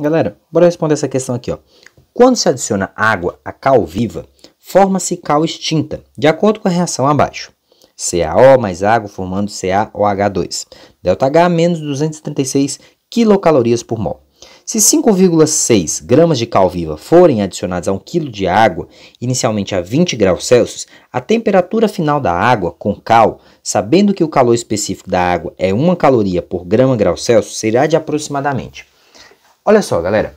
Galera, bora responder essa questão aqui, ó. Quando se adiciona água a cal viva, forma-se cal extinta, de acordo com a reação abaixo. CaO mais água formando CaOH2. ΔH menos 236 quilocalorias por mol. Se 5,6 gramas de cal viva forem adicionados a 1 kg de água, inicialmente a 20 graus Celsius, a temperatura final da água com cal, sabendo que o calor específico da água é 1 caloria por grama grau Celsius, será de aproximadamente Olha só, galera.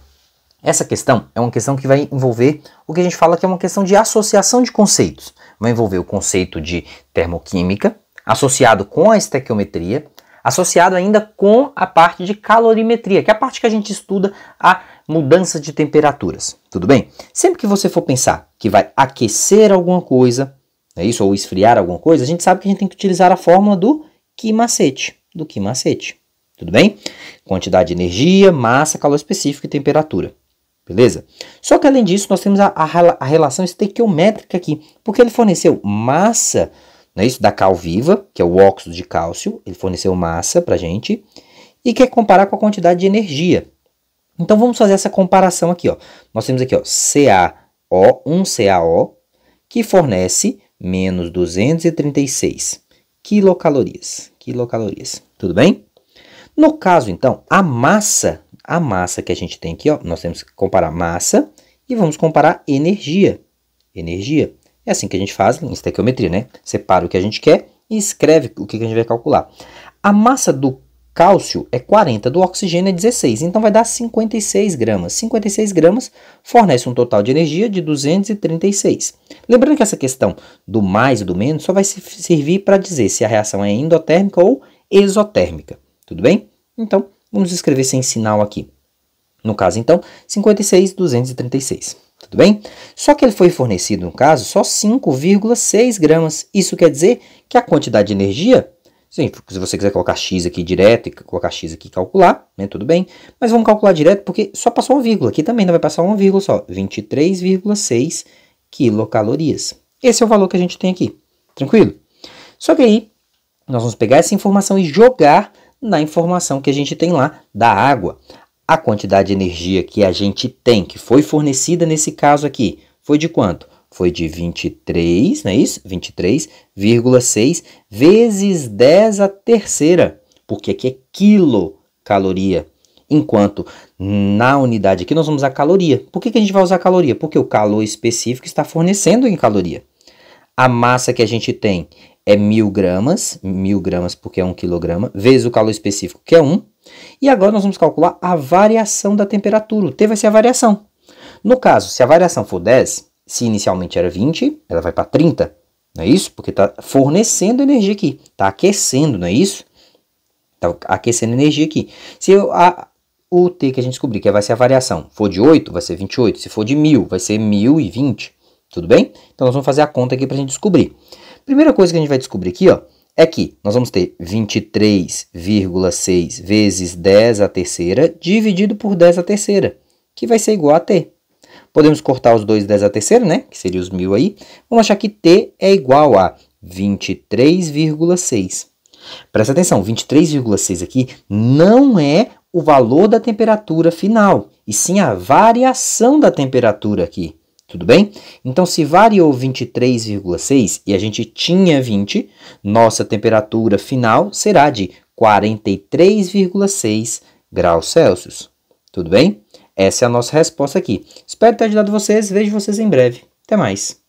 Essa questão é uma questão que vai envolver o que a gente fala que é uma questão de associação de conceitos. Vai envolver o conceito de termoquímica, associado com a estequiometria, associado ainda com a parte de calorimetria, que é a parte que a gente estuda a mudança de temperaturas. Tudo bem? Sempre que você for pensar que vai aquecer alguma coisa, é isso, ou esfriar alguma coisa, a gente sabe que a gente tem que utilizar a fórmula do quimacete, do quimacete. Tudo bem? Quantidade de energia, massa, calor específico e temperatura. Beleza? Só que além disso, nós temos a, a, a relação estequiométrica aqui, porque ele forneceu massa, não é isso? Da cal viva, que é o óxido de cálcio, ele forneceu massa para gente, e quer comparar com a quantidade de energia. Então vamos fazer essa comparação aqui, ó. Nós temos aqui, ó, CaO, 1CaO, que fornece menos 236 quilocalorias. Quilocalorias, tudo bem? No caso, então, a massa, a massa que a gente tem aqui, ó, nós temos que comparar massa e vamos comparar energia. Energia. É assim que a gente faz em estequiometria, né? Separa o que a gente quer e escreve o que a gente vai calcular. A massa do cálcio é 40, do oxigênio é 16, então vai dar 56 gramas. 56 gramas fornece um total de energia de 236. Lembrando que essa questão do mais e do menos só vai servir para dizer se a reação é endotérmica ou exotérmica. Tudo bem? Então, vamos escrever sem sinal aqui. No caso, então, 56,236. Tudo bem? Só que ele foi fornecido, no caso, só 5,6 gramas. Isso quer dizer que a quantidade de energia Sim, se você quiser colocar x aqui direto e colocar x aqui e calcular, né, tudo bem. Mas vamos calcular direto porque só passou uma vírgula. Aqui também não vai passar uma vírgula só. 23,6 quilocalorias. Esse é o valor que a gente tem aqui. Tranquilo? Só que aí, nós vamos pegar essa informação e jogar na informação que a gente tem lá da água. A quantidade de energia que a gente tem, que foi fornecida nesse caso aqui, foi de quanto? Foi de 23, não é isso? 23,6 vezes 10 a terceira, porque aqui é quilocaloria. Enquanto na unidade aqui nós vamos usar caloria. Por que, que a gente vai usar caloria? Porque o calor específico está fornecendo em caloria. A massa que a gente tem é mil gramas, mil gramas porque é um quilograma, vezes o calor específico, que é 1. E agora nós vamos calcular a variação da temperatura. O T vai ser a variação. No caso, se a variação for 10, se inicialmente era 20, ela vai para 30, não é isso? Porque está fornecendo energia aqui, está aquecendo, não é isso? Está aquecendo energia aqui. Se eu, a, o T que a gente descobrir, que vai ser a variação, for de 8, vai ser 28. Se for de 1.000, vai ser 1.020. Tudo bem? Então, nós vamos fazer a conta aqui para a gente descobrir. Primeira coisa que a gente vai descobrir aqui, ó, é que nós vamos ter 23,6 vezes 10 à terceira dividido por 10 à terceira, que vai ser igual a t. Podemos cortar os dois 10 à terceira, né? Que seria os mil aí. Vamos achar que t é igual a 23,6. Presta atenção, 23,6 aqui não é o valor da temperatura final, e sim a variação da temperatura aqui tudo bem? Então, se variou 23,6 e a gente tinha 20, nossa temperatura final será de 43,6 graus Celsius, tudo bem? Essa é a nossa resposta aqui. Espero ter ajudado vocês, vejo vocês em breve. Até mais!